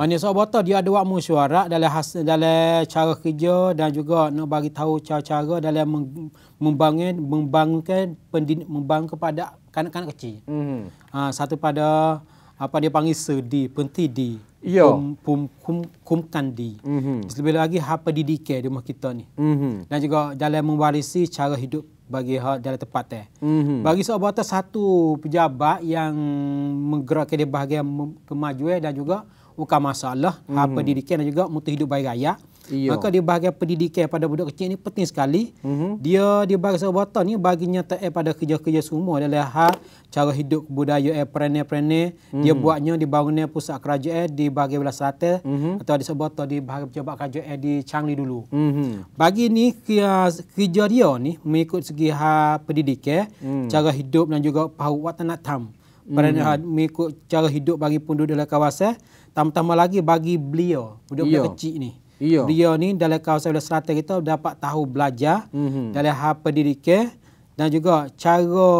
Maknanya sebab apa dia ada buat mesyuarat dalam has, dalam cara kerja dan juga nak bagi tahu cara-cara dalam membangun membangunkan pendidik membangun kepada kanak-kanak kecil. Hmm. Ha, satu pada apa dia panggil sedi, pentidi. Ya. Kum, kum, kum, kum Mm-hmm. Lebih lagi hak pendidikan di rumah kita ni. Mm-hmm. Dan juga dalam mewarisi cara hidup bagi hal dalam tempat teh. Mm-hmm. Bagi sebuah satu pejabat yang menggerakkan di bahagian kemajuan dan juga bukan masalah hmm. pendidikan dan juga mutu hidup baik raya Iyo. maka dia bahagian pendidikan pada budak kecil ini penting sekali mm-hmm. dia di bahagian sebatan ni baginya tak pada kerja-kerja semua adalah hal cara hidup budaya eh perene perene mm-hmm. dia buatnya di bangunnya pusat kerajaan di bahagian belah sate mm-hmm. atau di sebatan di bahagian pejabat kerajaan eh, di Changli dulu mm-hmm. bagi ni kerja, kerja dia ni mengikut segi ha pendidikan mm-hmm. cara hidup dan juga pahu watanak tam mm-hmm. perene ha, mengikut cara hidup bagi penduduk dalam kawasan Tambah-tambah lagi bagi beliau, budak-budak yeah. kecil ni. Yeah. Beliau ni dalam kawasan Belah Selatan kita dapat tahu belajar mm -hmm. dalam hal pendidikan dan juga cara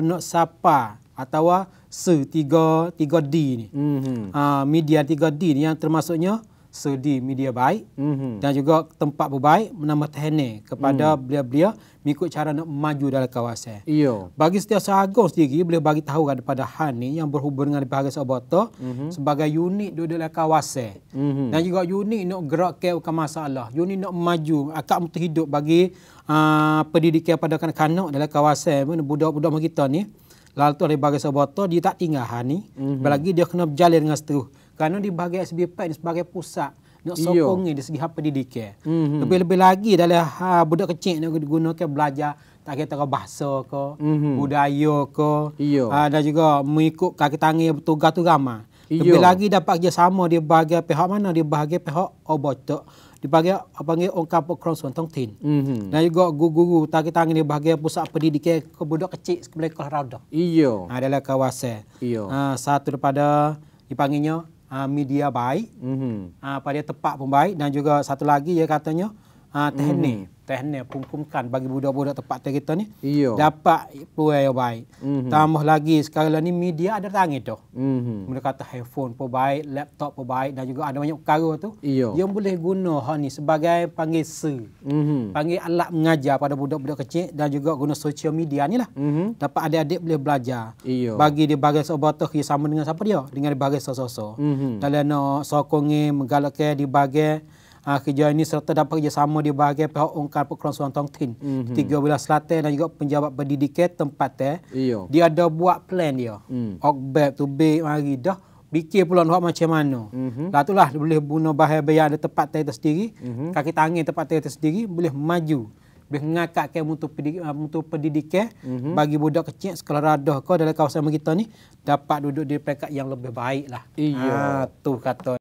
nak sapa atau se 3 3D ni. Mm -hmm. uh, ah, media 3D ni yang termasuknya sedi media baik mm-hmm. dan juga tempat berbaik menambah tahni kepada mm. belia-belia mengikut cara nak maju dalam kawasan. Iyo. Bagi setiap seagung sendiri boleh bagi tahu kepada Han ni yang berhubung dengan Pahagia Sobota mm-hmm. sebagai unit di dalam kawasan. Mm-hmm. Dan juga unit nak gerak ke bukan masalah. Unit nak maju akak mutu hidup bagi uh, pendidikan kepada kanak-kanak dalam kawasan budak-budak kita ni. Lalu tu dari Pahagia Sobota dia tak tinggal Han ni. Mm-hmm. Apalagi dia kena berjalan dengan seterusnya kerana di bahagian SB ini sebagai pusat nak sokong ni dari segi hak pendidikan. Mm-hmm. Lebih-lebih lagi adalah ha, budak kecil nak digunakan belajar tak kira tengok bahasa ke, mm-hmm. budaya ke, ha, dan juga mengikut kaki tangan yang bertugas tu ramai. Iyo. Lebih lagi dapat kerjasama di bahagian pihak mana? Di bahagian pihak obotok. Di bahagian apa panggil ongkar perkongsian tong tin. Mm-hmm. Dan juga guru-guru tak kita di bahagian pusat pendidikan ke budak kecil sebelah kelas rada. Iya. Ha, adalah kawasan. Iya. Ha, satu daripada dipanggilnya Ah, media baik, mm-hmm. pada tempat pun baik dan juga satu lagi dia katanya uh, teknik teknik pengkumkan bagi budak-budak tempat kita ni Iyo. dapat peluang yang baik. Mm-hmm. Tambah lagi sekarang ni media ada tangan tu. Mm-hmm. Mereka kata handphone pun baik, laptop pun baik dan juga ada banyak perkara tu Iyo. yang boleh guna hak ni sebagai panggil se. Mm-hmm. Panggil alat mengajar pada budak-budak kecil dan juga guna social media ni lah. Mm-hmm. Dapat adik-adik boleh belajar. Iyo. Bagi dia bagi sobat yang sama dengan siapa dia? Dengan dia mhm. bagi sosok-sosok. Mm-hmm. Dalam no, sokongi, menggalakkan, dibagi. bagi uh, kerja ini serta dapat kerjasama di bahagian pihak ungkar perkara tong tin mm-hmm. tiga wilayah selatan dan juga penjabat pendidikan tempat teh dia ada buat plan dia mm. ogbeb tu be lagi dah Bikir pula nak macam mana. Mm-hmm. Lah boleh bunuh bahaya bayar ada tempat tayar tersendiri. Mm-hmm. Kaki tangan tempat tayar tersendiri. Boleh maju. Boleh mengakak ke mutu ah, pendidikan. Untuk mm-hmm. Bagi budak kecil sekolah radah kau dalam kawasan kita ni. Dapat duduk di peringkat yang lebih baik lah. Ha, tu kata.